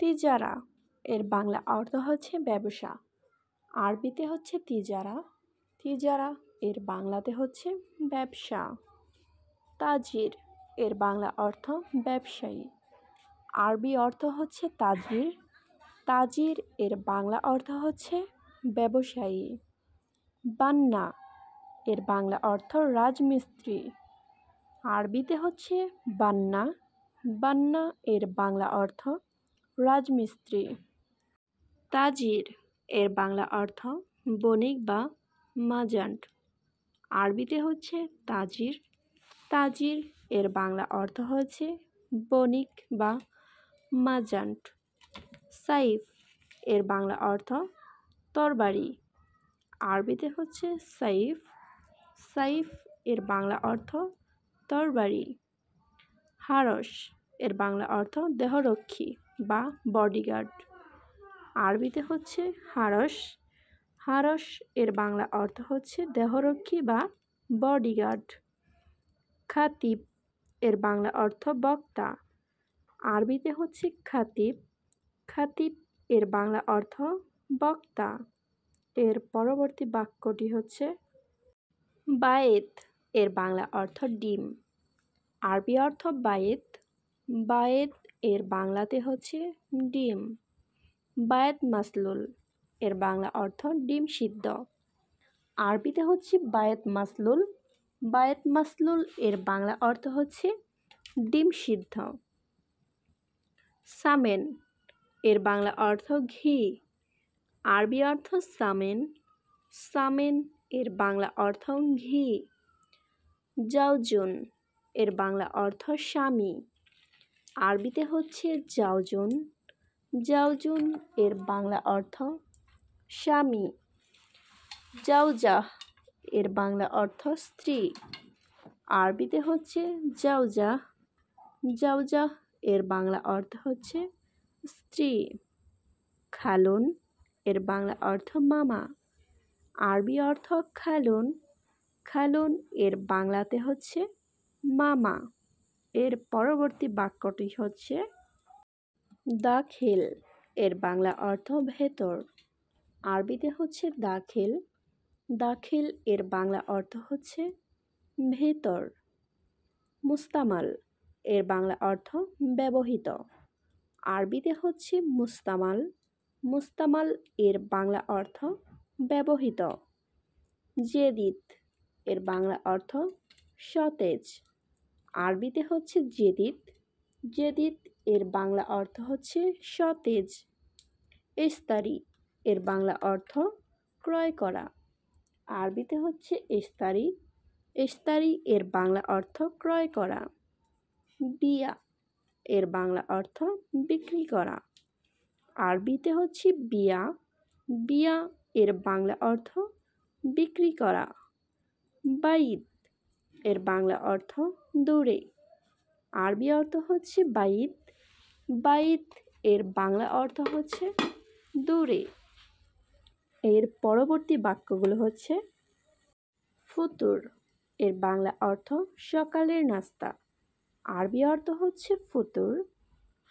তিজারা এর বাংলা অর্থ হচ্ছে ব্যবসা আরবিতে হচ্ছে তিজারা তিজারা এর বাংলাতে হচ্ছে ব্যবসা তাজির এর বাংলা অর্থ ব্যবসায়ী আরবি অর্থ হচ্ছে তাজির তাজির এর বাংলা অর্থ হচ্ছে ব্যবসায়ী বান্না এর বাংলা অর্থ রাজমিস্ত্রি আরবিতে হচ্ছে বান্না বান্না এর বাংলা অর্থ রাজমিস্ত্রি তাজির এর বাংলা অর্থ বণিক বা মাজান্ট আরবিতে হচ্ছে তাজির তাজির এর বাংলা অর্থ হচ্ছে বণিক বা মাজান্ট সাইফ এর বাংলা অর্থ তরবারি আরবিতে হচ্ছে সাইফ সাইফ এর বাংলা অর্থ তরবারি হারস এর বাংলা অর্থ দেহরক্ষী বা বডিগার্ড আরবিতে হচ্ছে হারস হারস এর বাংলা অর্থ হচ্ছে দেহরক্ষী বা বডিগার্ড খাতিব এর বাংলা অর্থ বক্তা আরবিতে হচ্ছে খাতিব খাতিব এর বাংলা অর্থ বক্তা এর পরবর্তী বাক্যটি হচ্ছে বায়েত এর বাংলা অর্থ ডিম আরবি অর্থ বায়েত বায়েত এর বাংলাতে হচ্ছে ডিম বায়াত মাসলুল এর বাংলা অর্থ ডিম সিদ্ধ আরবিতে হচ্ছে বায়াত মাসলুল বায়াত মাসলুল এর বাংলা অর্থ হচ্ছে ডিম সিদ্ধ সামেন এর বাংলা অর্থ ঘি আরবি অর্থ সামেন সামেন এর বাংলা অর্থ ঘি জাউজুন এর বাংলা অর্থ স্বামী আরবিতে হচ্ছে জাউজুন জাউজুন এর বাংলা অর্থ স্বামী জাউজাহ এর বাংলা অর্থ স্ত্রী আরবিতে হচ্ছে জাউজাহ জাউজাহ এর বাংলা অর্থ হচ্ছে স্ত্রী খালুন এর বাংলা অর্থ মামা আরবি অর্থ খালুন খালুন এর বাংলাতে হচ্ছে মামা এর পরবর্তী বাক্যটি হচ্ছে দাখিল এর বাংলা অর্থ ভেতর আরবিতে হচ্ছে দাখিল দাখিল এর বাংলা অর্থ হচ্ছে ভেতর মুস্তামাল এর বাংলা অর্থ ব্যবহৃত আরবিতে হচ্ছে মুস্তামাল মুস্তামাল এর বাংলা অর্থ ব্যবহৃত জেদিত এর বাংলা অর্থ সতেজ আরবিতে হচ্ছে জেদিত জেদিত এর বাংলা অর্থ হচ্ছে সতেজ ইস্তারি এর বাংলা অর্থ ক্রয় করা আরবিতে হচ্ছে ইস্তারি ইস্তারি এর বাংলা অর্থ ক্রয় করা বিয়া এর বাংলা অর্থ বিক্রি করা আরবিতে হচ্ছে বিয়া বিয়া এর বাংলা অর্থ বিক্রি করা বাইদ এর বাংলা অর্থ দূরে আরবি অর্থ হচ্ছে বাইত বাইত এর বাংলা অর্থ হচ্ছে দূরে এর পরবর্তী বাক্যগুলো হচ্ছে ফুতুর এর বাংলা অর্থ সকালের নাস্তা আরবি অর্থ হচ্ছে ফুতুর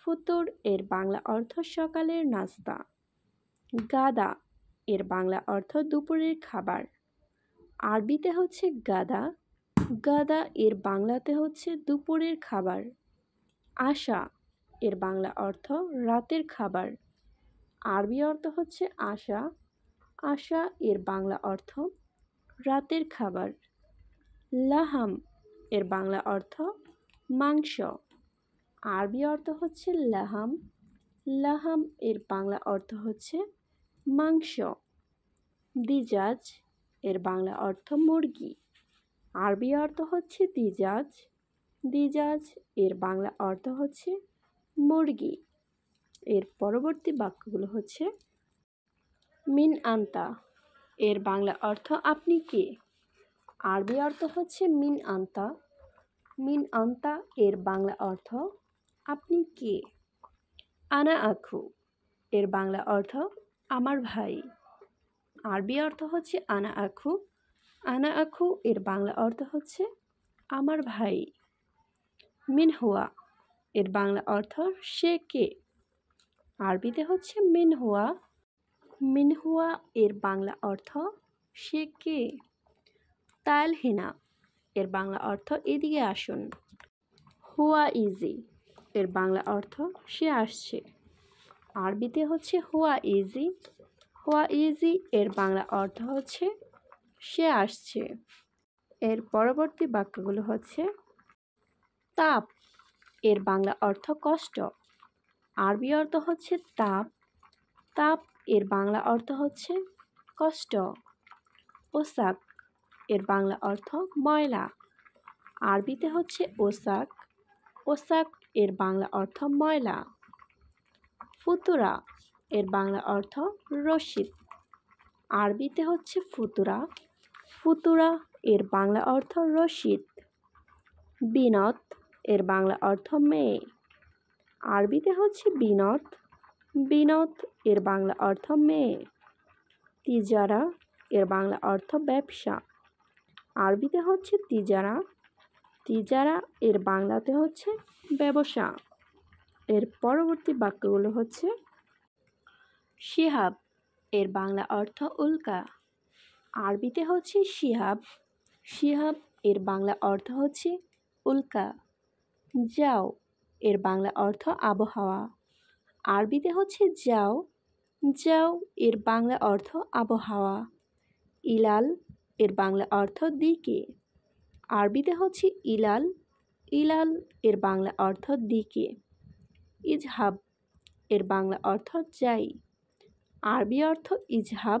ফুতুর এর বাংলা অর্থ সকালের নাস্তা গাদা এর বাংলা অর্থ দুপুরের খাবার আরবিতে হচ্ছে গাদা গাদা এর বাংলাতে হচ্ছে দুপুরের খাবার আশা এর বাংলা অর্থ রাতের খাবার আরবি অর্থ হচ্ছে আশা আশা এর বাংলা অর্থ রাতের খাবার লাহাম এর বাংলা অর্থ মাংস আরবি অর্থ হচ্ছে লাহাম লাহাম এর বাংলা অর্থ হচ্ছে মাংস দিজাজ এর বাংলা অর্থ মুরগি আরবি অর্থ হচ্ছে দিজাজ দিজাজ এর বাংলা অর্থ হচ্ছে মুরগি এর পরবর্তী বাক্যগুলো হচ্ছে মিন আন্তা এর বাংলা অর্থ আপনি কে আরবি অর্থ হচ্ছে মিন আন্তা মিন আন্তা এর বাংলা অর্থ আপনি কে আনা আখু এর বাংলা অর্থ আমার ভাই আরবি অর্থ হচ্ছে আনা আখু আনা আখু এর বাংলা অর্থ হচ্ছে আমার ভাই মিন এর বাংলা অর্থ সে কে আরবিতে হচ্ছে মিন মিনহুয়া মিন এর বাংলা অর্থ সে কে তাল এর বাংলা অর্থ এদিকে আসুন হুয়া ইজি এর বাংলা অর্থ সে আসছে আরবিতে হচ্ছে হুয়া ইজি হুয়া ইজি এর বাংলা অর্থ হচ্ছে সে আসছে এর পরবর্তী বাক্যগুলো হচ্ছে তাপ এর বাংলা অর্থ কষ্ট আরবি অর্থ হচ্ছে তাপ তাপ এর বাংলা অর্থ হচ্ছে কষ্ট ওসাক এর বাংলা অর্থ ময়লা আরবিতে হচ্ছে ওসাক ওসাক এর বাংলা অর্থ ময়লা ফুতুরা এর বাংলা অর্থ রশিদ আরবিতে হচ্ছে ফুতুরা ফুতুরা এর বাংলা অর্থ রশিদ বিনত এর বাংলা অর্থ মেয়ে আরবিতে হচ্ছে বিনত বিনত এর বাংলা অর্থ মেয়ে তিজারা এর বাংলা অর্থ ব্যবসা আরবিতে হচ্ছে তিজারা তিজারা এর বাংলাতে হচ্ছে ব্যবসা এর পরবর্তী বাক্যগুলো হচ্ছে শিহাব এর বাংলা অর্থ উল্কা আরবিতে হচ্ছে শিহাব শিহাব এর বাংলা অর্থ হচ্ছে উল্কা যাও এর বাংলা অর্থ আবহাওয়া আরবিতে হচ্ছে যাও যাও এর বাংলা অর্থ আবহাওয়া ইলাল এর বাংলা অর্থ দিকে আরবিতে হচ্ছে ইলাল ইলাল এর বাংলা অর্থ দিকে ইজহাব এর বাংলা অর্থ যাই আরবি অর্থ ইজহাব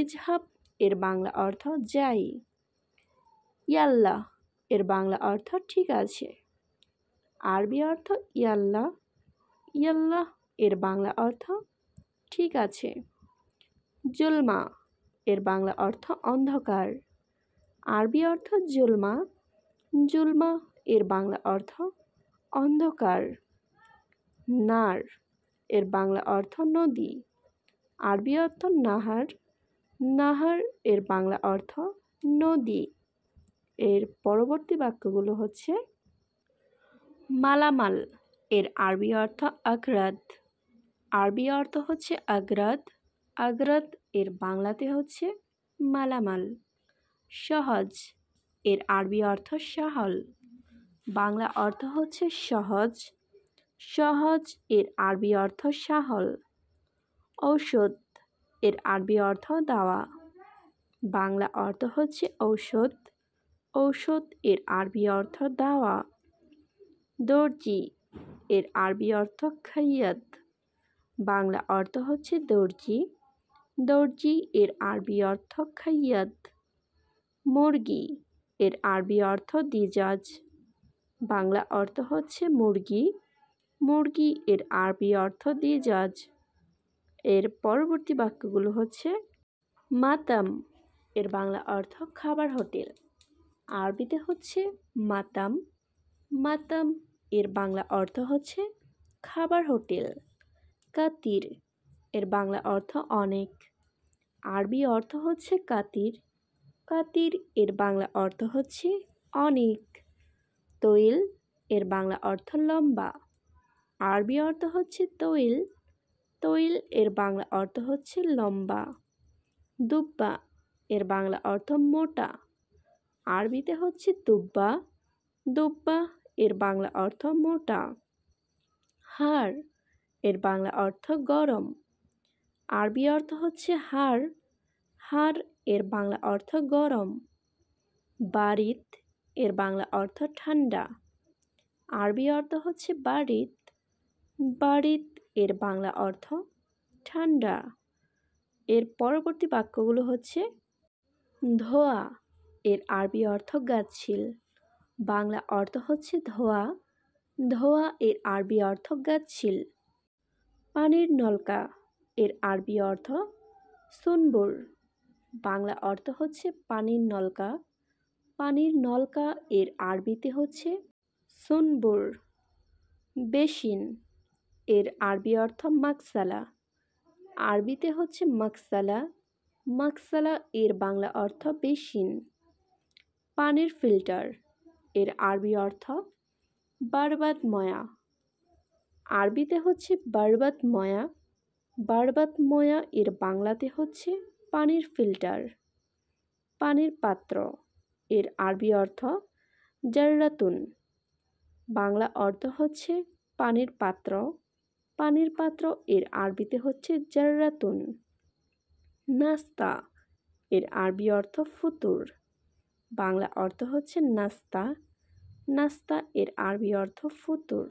ইজহাব এর বাংলা অর্থ যাই ইয়াল্লা এর বাংলা অর্থ ঠিক আছে আরবি অর্থ ইয়াল্লা ইয়াল্লা এর বাংলা অর্থ ঠিক আছে জুলমা এর বাংলা অর্থ অন্ধকার আরবি অর্থ জুলমা জুলমা এর বাংলা অর্থ অন্ধকার নার এর বাংলা অর্থ নদী আরবি অর্থ নাহার নাহার এর বাংলা অর্থ নদী এর পরবর্তী বাক্যগুলো হচ্ছে মালামাল এর আরবি অর্থ আগ্রাদ আরবি অর্থ হচ্ছে আগ্রাদ আগ্রাদ এর বাংলাতে হচ্ছে মালামাল সহজ এর আরবি অর্থ সাহল বাংলা অর্থ হচ্ছে সহজ সহজ এর আরবি অর্থ সাহল ঔষধ এর আরবি অর্থ দাওয়া বাংলা অর্থ হচ্ছে ঔষধ ঔষধ এর আরবি অর্থ দাওয়া দর্জি এর আরবি অর্থ খাইয়াত বাংলা অর্থ হচ্ছে দর্জি দর্জি এর আরবি অর্থ খাইয়াত মুরগি এর আরবি অর্থ দিজাজ বাংলা অর্থ হচ্ছে মুরগি মুরগি এর আরবি অর্থ দিজাজ এর পরবর্তী বাক্যগুলো হচ্ছে মাতাম এর বাংলা অর্থ খাবার হোটেল আরবিতে হচ্ছে মাতাম মাতাম এর বাংলা অর্থ হচ্ছে খাবার হোটেল কাতির এর বাংলা অর্থ অনেক আরবি অর্থ হচ্ছে কাতির কাতির এর বাংলা অর্থ হচ্ছে অনেক তৈল এর বাংলা অর্থ লম্বা আরবি অর্থ হচ্ছে তৈল তৈল এর বাংলা অর্থ হচ্ছে লম্বা দুব্বা এর বাংলা অর্থ মোটা আরবিতে হচ্ছে দুব্বা দুব্বা এর বাংলা অর্থ মোটা হাড় এর বাংলা অর্থ গরম আরবি অর্থ হচ্ছে হাড় হার এর বাংলা অর্থ গরম বাড়িত এর বাংলা অর্থ ঠান্ডা আরবি অর্থ হচ্ছে বাড়িত বাড়িত এর বাংলা অর্থ ঠান্ডা এর পরবর্তী বাক্যগুলো হচ্ছে ধোয়া এর আরবি অর্থ গাছিল বাংলা অর্থ হচ্ছে ধোয়া ধোয়া এর আরবি অর্থ গাছিল পানির নলকা এর আরবি অর্থ সুনবুর বাংলা অর্থ হচ্ছে পানির নলকা পানির নলকা এর আরবিতে হচ্ছে সুনবুর বেসিন এর আরবি অর্থ মাকসালা আরবিতে হচ্ছে মাকসালা মাকসালা এর বাংলা অর্থ বেশিন পানির ফিল্টার এর আরবি অর্থ বারবাদ ময়া আরবিতে হচ্ছে বারবাদ ময়া বারবাদ ময়া এর বাংলাতে হচ্ছে পানির ফিল্টার পানির পাত্র এর আরবি অর্থ জাররাতুন বাংলা অর্থ হচ্ছে পানির পাত্র পানির পাত্র এর আরবিতে হচ্ছে জাররাতুন নাস্তা এর আরবি অর্থ ফুতুর বাংলা অর্থ হচ্ছে নাস্তা নাস্তা এর আরবি অর্থ ফুতুর